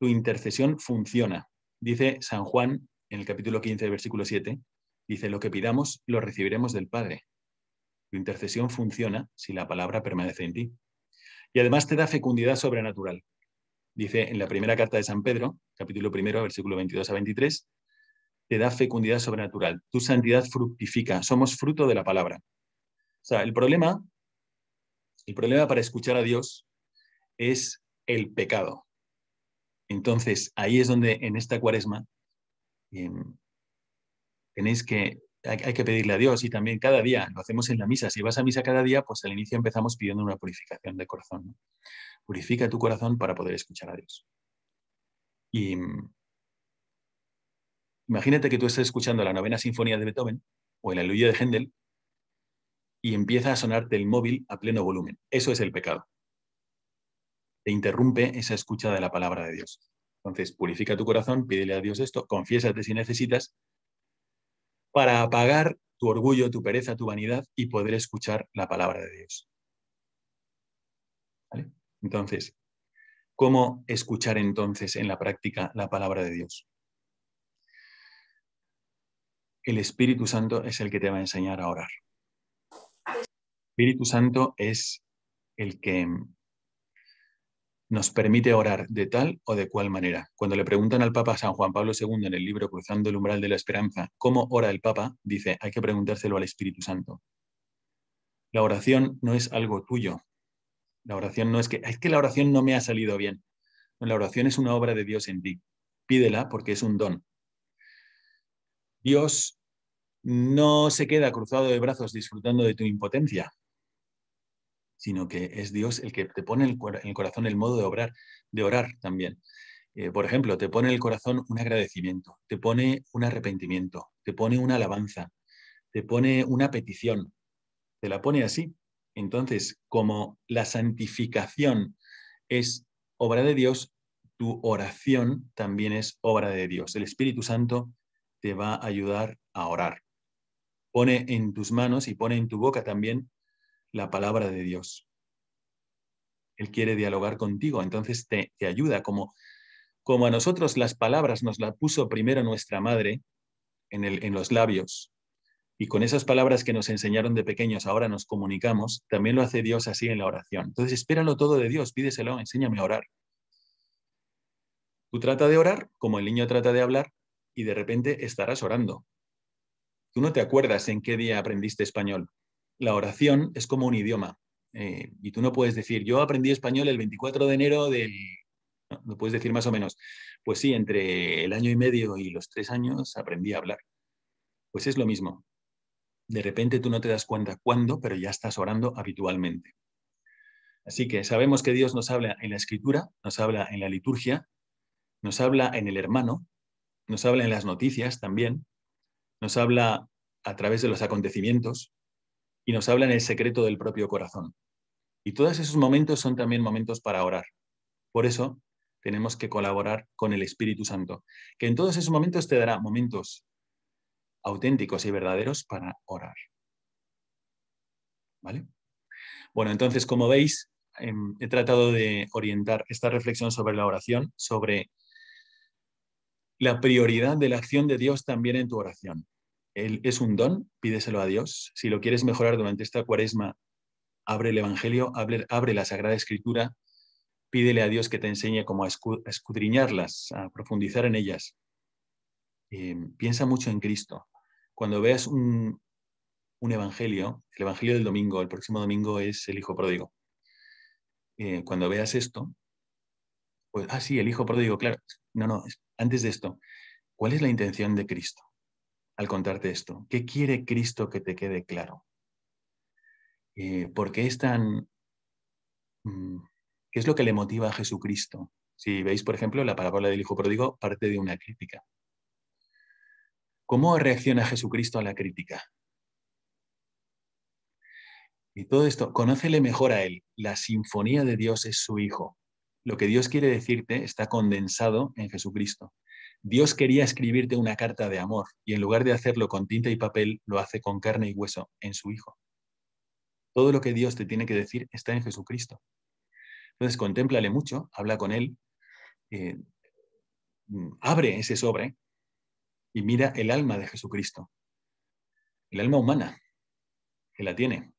tu intercesión funciona. Dice San Juan en el capítulo 15, versículo 7, dice, lo que pidamos lo recibiremos del Padre. Tu intercesión funciona si la palabra permanece en ti. Y además te da fecundidad sobrenatural. Dice en la primera carta de San Pedro, capítulo primero, versículo 22 a 23, te da fecundidad sobrenatural, tu santidad fructifica, somos fruto de la palabra. O sea, el problema, el problema para escuchar a Dios es el pecado. Entonces, ahí es donde en esta cuaresma em, tenéis que hay, que pedirle a Dios y también cada día, lo hacemos en la misa. Si vas a misa cada día, pues al inicio empezamos pidiendo una purificación de corazón. Purifica tu corazón para poder escuchar a Dios. Y mm, imagínate que tú estás escuchando la novena sinfonía de Beethoven o el aleluya de Händel y empieza a sonarte el móvil a pleno volumen. Eso es el pecado. Te interrumpe esa escucha de la palabra de Dios. Entonces, purifica tu corazón, pídele a Dios esto, confiésate si necesitas para apagar tu orgullo, tu pereza, tu vanidad y poder escuchar la palabra de Dios. Entonces, ¿cómo escuchar entonces en la práctica la palabra de Dios? El Espíritu Santo es el que te va a enseñar a orar. El Espíritu Santo es el que nos permite orar de tal o de cual manera. Cuando le preguntan al Papa San Juan Pablo II en el libro Cruzando el umbral de la esperanza cómo ora el Papa, dice, hay que preguntárselo al Espíritu Santo. La oración no es algo tuyo. La oración no es que, es que la oración no me ha salido bien. la oración es una obra de Dios en ti. Pídela porque es un don. Dios no se queda cruzado de brazos disfrutando de tu impotencia sino que es Dios el que te pone en el corazón el modo de obrar, de orar también. Eh, por ejemplo, te pone en el corazón un agradecimiento, te pone un arrepentimiento, te pone una alabanza, te pone una petición, te la pone así. Entonces, como la santificación es obra de Dios, tu oración también es obra de Dios. El Espíritu Santo te va a ayudar a orar. Pone en tus manos y pone en tu boca también la palabra de Dios. Él quiere dialogar contigo, entonces te, ayuda, como, como a nosotros las palabras nos las puso primero nuestra madre en, en los labios, y con esas palabras que nos enseñaron de pequeños ahora nos comunicamos, también lo hace Dios así en la oración. Entonces espéralo todo de Dios, pídeselo, enséñame a orar. Tú trata de orar como el niño trata de hablar y de repente estarás orando. Tú no te acuerdas en qué día aprendiste español, la oración es como un idioma. Eh, y tú no puedes decir, yo aprendí español el 24 de enero del... no, puedes decir más o menos. Pues sí, entre el año y medio y los tres años aprendí a hablar. Pues es lo mismo. De repente tú no te das cuenta cuándo, pero ya estás orando habitualmente. Así que sabemos que Dios nos habla en la escritura, nos habla en la liturgia, nos habla en el hermano, nos habla en las noticias también, nos habla a través de los acontecimientos, y nos en el secreto del propio corazón. Y todos esos momentos son también momentos para orar. Por eso tenemos que colaborar con el Espíritu Santo, que en todos esos momentos te dará momentos auténticos y verdaderos para orar. ¿Vale? Bueno, entonces, como veis, em, he tratado de orientar esta reflexión sobre la oración, sobre la prioridad de la acción de Dios también en tu oración es un don, pídeselo a Dios. Si lo quieres mejorar durante esta cuaresma, abre el Evangelio, abre, la Sagrada Escritura, pídele a Dios que te enseñe cómo escudriñarlas, a profundizar en ellas. Eh, piensa mucho en Cristo. Cuando veas un, evangelio, el evangelio del domingo, el próximo domingo es el Hijo Pródigo. Eh, cuando veas esto, pues, ah, sí, el Hijo Pródigo, claro. No, no, antes de esto, ¿cuál es la intención de Cristo? al contarte esto? ¿Qué quiere Cristo que te quede claro? Eh, ¿Por qué es tan... Mm, ¿Qué es lo que le motiva a Jesucristo? Si veis, por ejemplo, la parábola del Hijo Pródigo parte de una crítica. ¿Cómo reacciona Jesucristo a la crítica? Y todo esto, conócele mejor a Él. La sinfonía de Dios es su Hijo. Lo que Dios quiere decirte está condensado en Jesucristo. Dios quería escribirte una carta de amor y en lugar de hacerlo con tinta y papel, lo hace con carne y hueso en su Hijo. Todo lo que Dios te tiene que decir está en Jesucristo. Entonces, contémplale mucho, habla con Él, eh, mm, abre ese sobre y mira el alma de Jesucristo. El alma humana, que la tiene.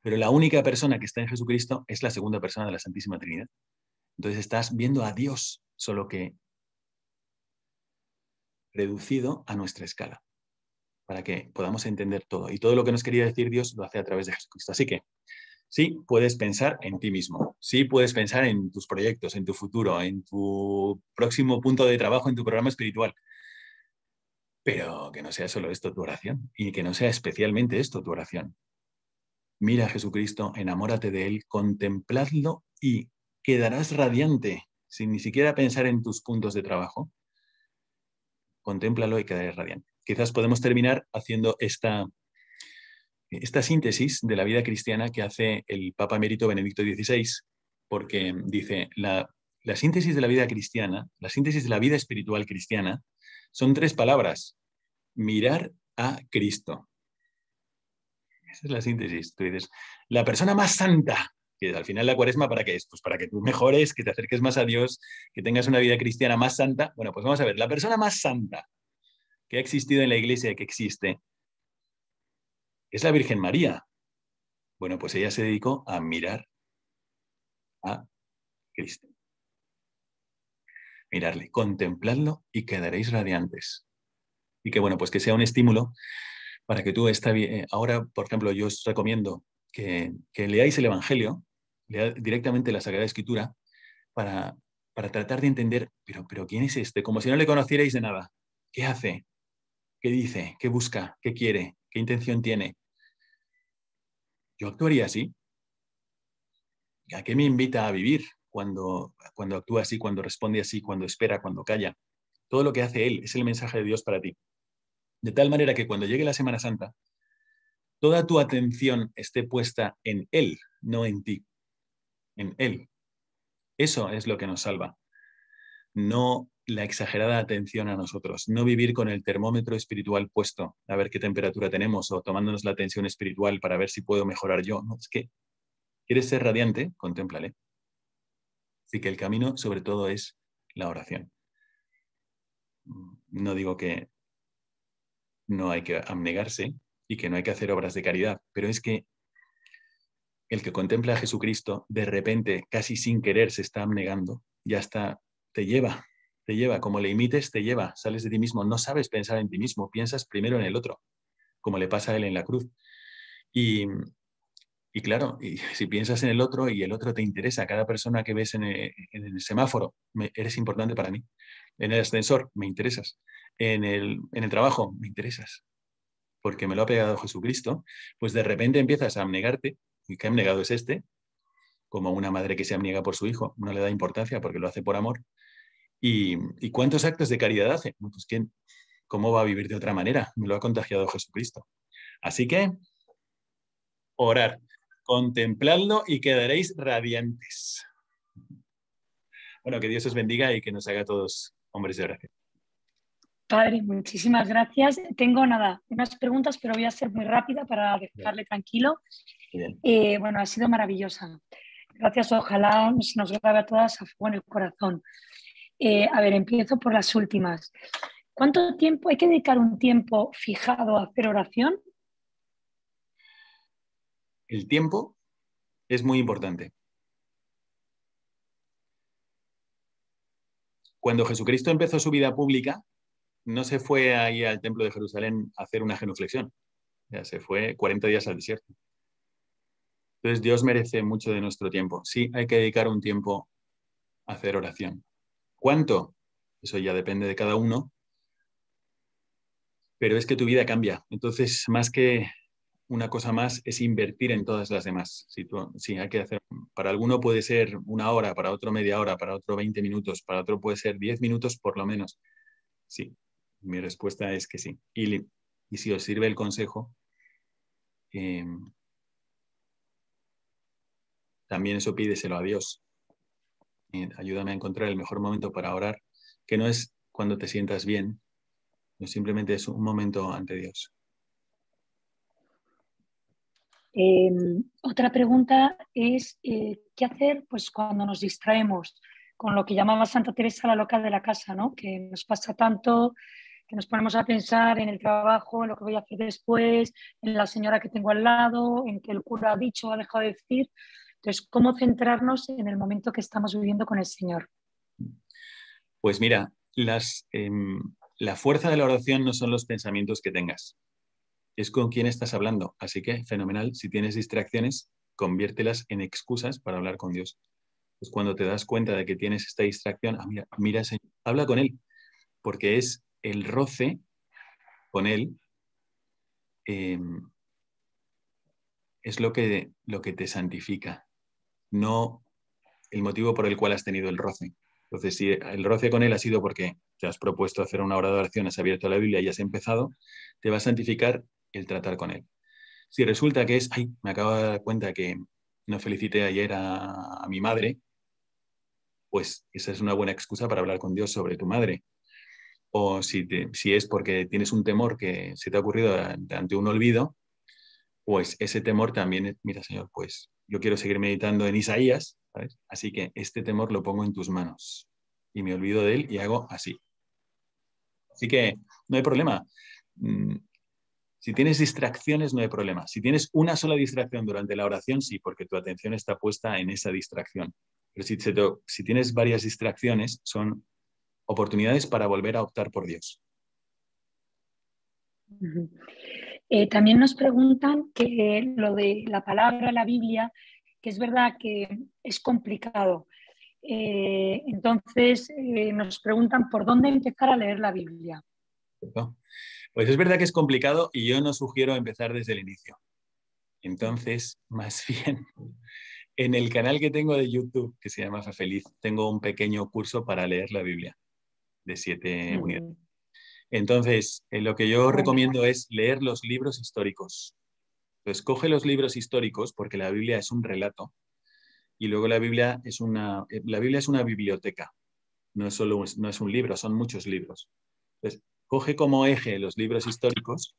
Pero la única persona que está en Jesucristo es la segunda persona de la Santísima Trinidad. Entonces estás viendo a Dios, solo que reducido a nuestra escala, para que podamos entender todo. Y todo lo que nos quería decir Dios lo hace a través de Jesucristo. Así que sí puedes pensar en ti mismo, sí puedes pensar en tus proyectos, en tu futuro, en tu próximo punto de trabajo, en tu programa espiritual. Pero que no sea solo esto tu oración y que no sea especialmente esto tu oración. Mira a Jesucristo, enamórate de Él, contempladlo y quedarás radiante sin ni siquiera pensar en tus puntos de trabajo, contémplalo y quedaré radiante. Quizás podemos terminar haciendo esta, esta síntesis de la vida cristiana que hace el Papa Mérito Benedicto XVI, porque dice, la, la síntesis de la vida cristiana, la síntesis de la vida espiritual cristiana, son tres palabras. Mirar a Cristo. Esa es la síntesis. Tú dices, la persona más santa que al final la cuaresma, ¿para qué es? Pues para que tú mejores, que te acerques más a Dios, que tengas una vida cristiana más santa. Bueno, pues vamos a ver, la persona más santa que ha existido en la iglesia, que existe, es la Virgen María. Bueno, pues ella se dedicó a mirar a Cristo. Mirarle, contempladlo y quedaréis radiantes. Y que bueno, pues que sea un estímulo para que tú bien. Eh, ahora, por ejemplo, yo os recomiendo que leáis el Evangelio le directamente la Sagrada Escritura para, tratar de entender, pero, pero ¿quién es este? Como si no le conocierais de nada. ¿Qué hace? ¿Qué dice? ¿Qué busca? ¿Qué quiere? ¿Qué intención tiene? ¿Yo actuaría así? ¿A qué me invita a vivir cuando, cuando actúa así, cuando responde así, cuando espera, cuando calla? Todo lo que hace Él es el mensaje de Dios para ti. De tal manera que cuando llegue la Semana Santa, toda tu atención esté puesta en Él, no en ti en Él. Eso es lo que nos salva. No la exagerada atención a nosotros, no vivir con el termómetro espiritual puesto, a ver qué temperatura tenemos o tomándonos la atención espiritual para ver si puedo mejorar yo. es que quieres ser radiante, contémplale. Así que el camino sobre todo es la oración. No digo que no hay que abnegarse y que no hay que hacer obras de caridad, pero es que el que contempla a Jesucristo, de repente, casi sin querer, se está abnegando, ya está, te lleva, te lleva, como le imites, te lleva, sales de ti mismo, no sabes pensar en ti mismo, piensas primero en el otro, como le pasa a él en la cruz. Y, claro, si piensas en el otro y el otro te interesa, cada persona que ves en eh, el, semáforo, eres importante para mí. En el ascensor, me interesas. el, en el trabajo, me interesas. Porque me lo ha pegado Jesucristo, pues de repente empiezas a abnegarte y qué abnegado es este, como una madre que se abniega por su hijo, no le da importancia porque lo hace por amor. ¿Y, cuántos actos de caridad hace? Pues ¿quién, ¿cómo va a vivir de otra manera? Me lo ha contagiado Jesucristo. Así que, orar, contempladlo y quedaréis radiantes. Bueno, que Dios os bendiga y que nos haga todos hombres de oración. Padre, muchísimas gracias. Tengo nada, unas preguntas, pero voy a ser muy rápida para dejarle tranquilo. Eh, bueno, ha sido maravillosa. Gracias, ojalá nos haga a todas a fuego en el corazón. Eh, a ver, empiezo por las últimas. ¿Cuánto tiempo hay que dedicar un tiempo fijado a hacer oración? El tiempo es muy importante. Cuando Jesucristo empezó su vida pública, no se fue ahí al templo de Jerusalén a hacer una genuflexión. Ya se fue 40 días al desierto. Entonces Dios merece mucho de nuestro tiempo. Sí, hay que dedicar un tiempo a hacer oración. ¿Cuánto? Eso ya depende de cada uno. Pero es que tu vida cambia. Entonces, más que una cosa más es invertir en todas las demás. Si hay que hacer. Para alguno puede ser una hora, para otro media hora, para otro 20 minutos, para otro puede ser 10 minutos por lo menos. Sí, mi respuesta es que sí. Y, si os sirve el consejo, em, también eso pídeselo a Dios. ayúdame a encontrar el mejor momento para orar, que no es cuando te sientas bien, no simplemente es un momento ante Dios. Em, otra pregunta es, eh, ¿qué hacer pues, cuando nos distraemos con lo que llamaba Santa Teresa la loca de la casa, que nos pasa tanto, que nos ponemos a pensar en el trabajo, en lo que voy a hacer después, en la señora que tengo al lado, en que el cura ha dicho o ha dejado de decir? Entonces, ¿cómo centrarnos en el momento que estamos viviendo con el Señor? Pues mira, em, la fuerza de la oración no son los pensamientos que tengas, es con quién estás hablando. Así que, fenomenal, si tienes distracciones, conviértelas en excusas para hablar con Dios. Pues cuando te das cuenta de que tienes esta distracción, ah, mira, mira, Señor, habla con Él, porque es el roce con Él, em, es lo que, lo que te santifica, no el motivo por el cual has tenido el roce. Entonces, si el roce con él ha sido porque te has propuesto hacer una hora de oración, has abierto la Biblia y has empezado, te va a santificar el tratar con él. Si resulta que es, ay, me acabo de dar cuenta que no felicité ayer a, mi madre, pues esa es una buena excusa para hablar con Dios sobre tu madre. O si, si es porque tienes un temor que se te ha ocurrido ante un olvido, pues ese temor también, mira Señor, pues yo quiero seguir meditando en Isaías, ¿sabes? Así que este temor lo pongo en tus manos y me olvido de él y hago así. Así que no hay problema. Mm, si tienes distracciones, no hay problema. Si tienes una sola distracción durante la oración, sí, porque tu atención está puesta en esa distracción. Pero si, tienes varias distracciones, son oportunidades para volver a optar por Dios. Eh, también nos preguntan que lo de la palabra, la Biblia, que es verdad que es complicado. Eh, entonces eh, nos preguntan por dónde empezar a leer la Biblia. Pues es verdad que es complicado y yo no sugiero empezar desde el inicio. Entonces, más bien, en el canal que tengo de YouTube, que se llama Fa Feliz, tengo un pequeño curso para leer la Biblia de siete unidades. Entonces, eh, lo que yo recomiendo es leer los libros históricos. Entonces, coge los libros históricos porque la Biblia es un relato y luego la Biblia es una, eh, la Biblia es una biblioteca. No es, solo, no es un libro, son muchos libros. Entonces, coge como eje los libros históricos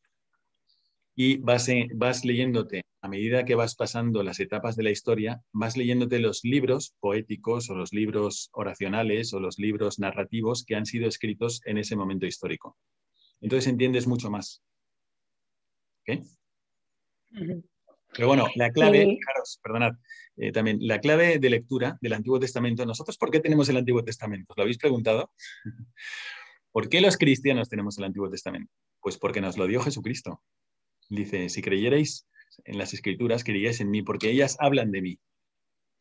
y eh, vas, leyéndote, a medida que vas pasando las etapas de la historia, vas leyéndote los libros poéticos o los libros oracionales o los libros narrativos que han sido escritos en ese momento histórico. Entonces entiendes mucho más. Pero bueno, la clave, eh, también la clave de lectura del Antiguo Testamento, ¿nosotros por qué tenemos el Antiguo Testamento? ¿Os lo habéis preguntado? ¿Por qué los cristianos tenemos el Antiguo Testamento? Pues porque nos lo dio Jesucristo. Dice, si creyerais en las escrituras, creeríais en mí, porque ellas hablan de mí.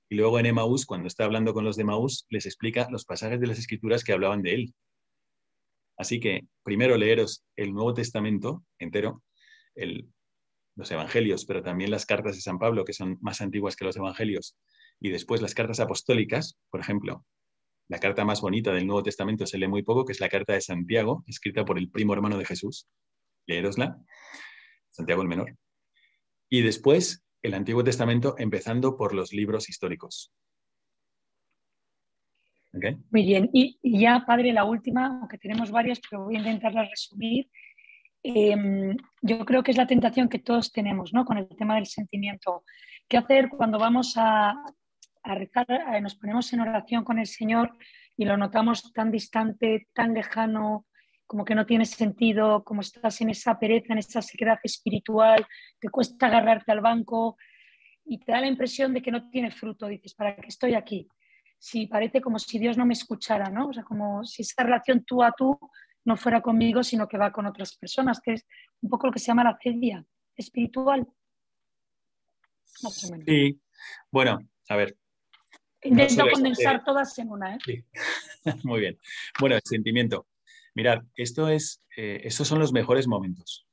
Y luego en Emaús, cuando está hablando con los de Emaús, les explica los pasajes de las escrituras que hablaban de él. Así que primero leeros el Nuevo Testamento entero, los Evangelios, pero también las cartas de San Pablo, que son más antiguas que los Evangelios, y después las cartas apostólicas, por ejemplo, la carta más bonita del Nuevo Testamento se lee muy poco, que es la carta de Santiago, escrita por el primo hermano de Jesús. Leerosla. Santiago el Menor. Y después el Antiguo Testamento, empezando por los libros históricos. Muy bien. Y, ya, padre, la última, aunque tenemos varias, pero voy a intentarla resumir. Em, yo creo que es la tentación que todos tenemos, ¿no? Con el tema del sentimiento. ¿Qué hacer cuando vamos a, a rezar, nos ponemos en oración con el Señor y lo notamos tan distante, tan lejano, como que no tiene sentido, como estás en esa pereza, en esa sequedad espiritual, te cuesta agarrarte al banco y te da la impresión de que no tiene fruto, dices, ¿para qué estoy aquí? Si parece como si Dios no me escuchara, ¿no? O sea, como si esa relación tú a tú no fuera conmigo, sino que va con otras personas, que es un poco lo que se llama la cedia espiritual. Sí, bueno, a ver. Intento condensar eh, todas en una, ¿eh? Sí. Muy bien. Bueno, el sentimiento mirad, esto es, eh, estos son los mejores momentos.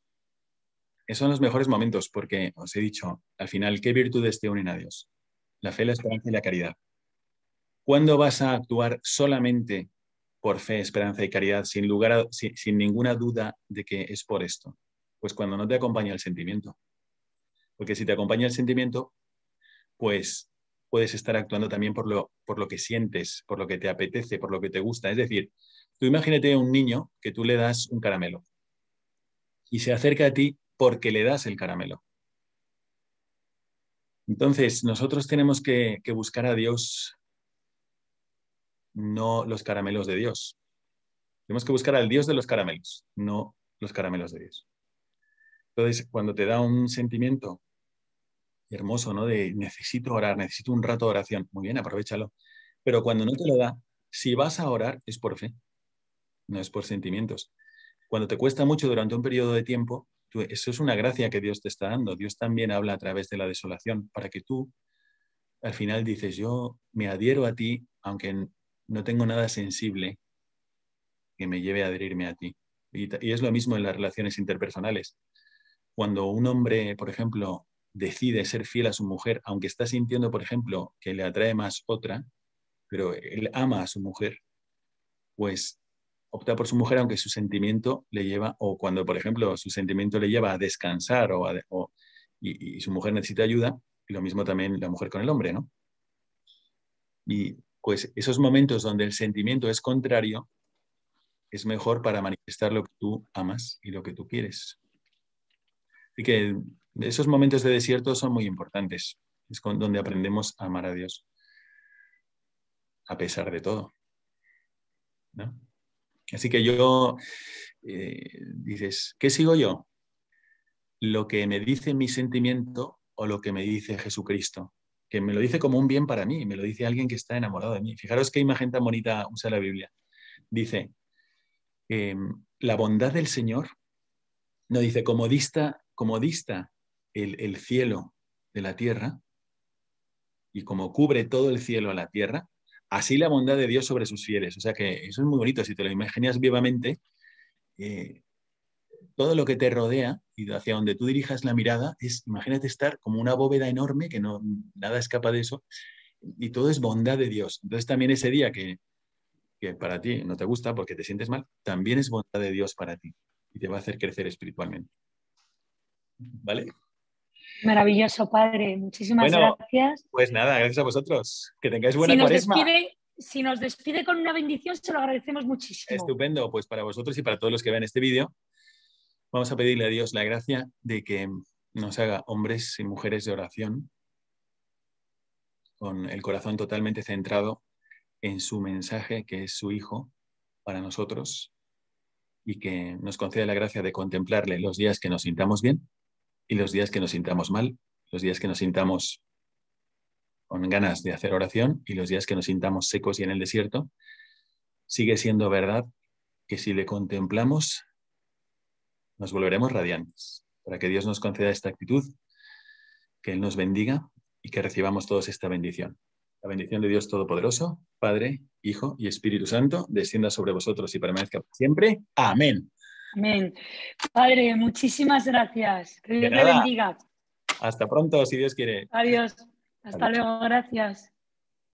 Esos son los mejores momentos porque os he dicho, al final, ¿qué virtudes te unen a Dios? La fe, la esperanza y la caridad. ¿Cuándo vas a actuar solamente por fe, esperanza y caridad, sin, lugar ninguna duda de que es por esto? Pues cuando no te acompaña el sentimiento. Porque si te acompaña el sentimiento, pues puedes estar actuando también por lo, por lo que sientes, por lo que te apetece, por lo que te gusta. Es decir, Tú imagínate a un niño que tú le das un caramelo y se acerca a ti porque le das el caramelo. Entonces, nosotros tenemos que, buscar a Dios, no los caramelos de Dios. Tenemos que buscar al Dios de los caramelos, no los caramelos de Dios. Entonces, cuando te da un sentimiento hermoso, ¿no? De necesito orar, necesito un rato de oración, muy bien, aprovechalo. Pero cuando no te lo da, si vas a orar, es por fe no es por sentimientos. Cuando te cuesta mucho durante un periodo de tiempo, eso es una gracia que Dios te está dando. Dios también habla a través de la desolación para que tú al final dices, yo me adhiero a ti, aunque no tengo nada sensible que me lleve a adherirme a ti. y es lo mismo en las relaciones interpersonales. Cuando un hombre, por ejemplo, decide ser fiel a su mujer, aunque está sintiendo, por ejemplo, que le atrae más otra, pero él ama a su mujer, pues opta por su mujer aunque su sentimiento le lleva, o cuando, por ejemplo, su sentimiento le lleva a descansar o, y, su mujer necesita ayuda, y lo mismo también la mujer con el hombre, ¿no? Y pues esos momentos donde el sentimiento es contrario, es mejor para manifestar lo que tú amas y lo que tú quieres. Así que esos momentos de desierto son muy importantes, es donde aprendemos a amar a Dios, a pesar de todo. ¿no? Así que yo, eh, dices, ¿qué sigo yo? Lo que me dice mi sentimiento o lo que me dice Jesucristo, que me lo dice como un bien para mí, me lo dice alguien que está enamorado de mí. Fijaros qué imagen tan bonita usa la Biblia. Dice, em, la bondad del Señor, no dice, como dista, el cielo de la tierra, y como cubre todo el cielo a la tierra, así la bondad de Dios sobre sus fieles. O sea que eso es muy bonito, si te lo imaginas vivamente, eh, todo lo que te rodea y hacia donde tú dirijas la mirada es, imagínate estar como una bóveda enorme, que no, nada escapa de eso, y todo es bondad de Dios. Entonces también ese día que, que para ti no te gusta porque te sientes mal, también es bondad de Dios para ti y te va a hacer crecer espiritualmente. ¿Vale? Maravilloso, padre. Muchísimas gracias. Pues nada, gracias a vosotros. Que tengáis buena si si nos despide con una bendición, se lo agradecemos muchísimo. Estupendo, pues para vosotros y para todos los que vean este vídeo, vamos a pedirle a Dios la gracia de que nos haga hombres y mujeres de oración con el corazón totalmente centrado en su mensaje, que es su Hijo, para nosotros, y que nos conceda la gracia de contemplarle los días que nos sintamos bien y los días que nos sintamos mal, los días que nos sintamos con ganas de hacer oración y los días que nos sintamos secos y en el desierto, sigue siendo verdad que si le contemplamos, nos volveremos radiantes, para que Dios nos conceda esta actitud, que Él nos bendiga y que recibamos todos esta bendición. La bendición de Dios Todopoderoso, Padre, Hijo y Espíritu Santo, descienda sobre vosotros y permanezca siempre. Amén. Amén. Padre, muchísimas gracias. Que Dios te bendiga. Hasta pronto, si Dios quiere. Adiós. Hasta luego, gracias.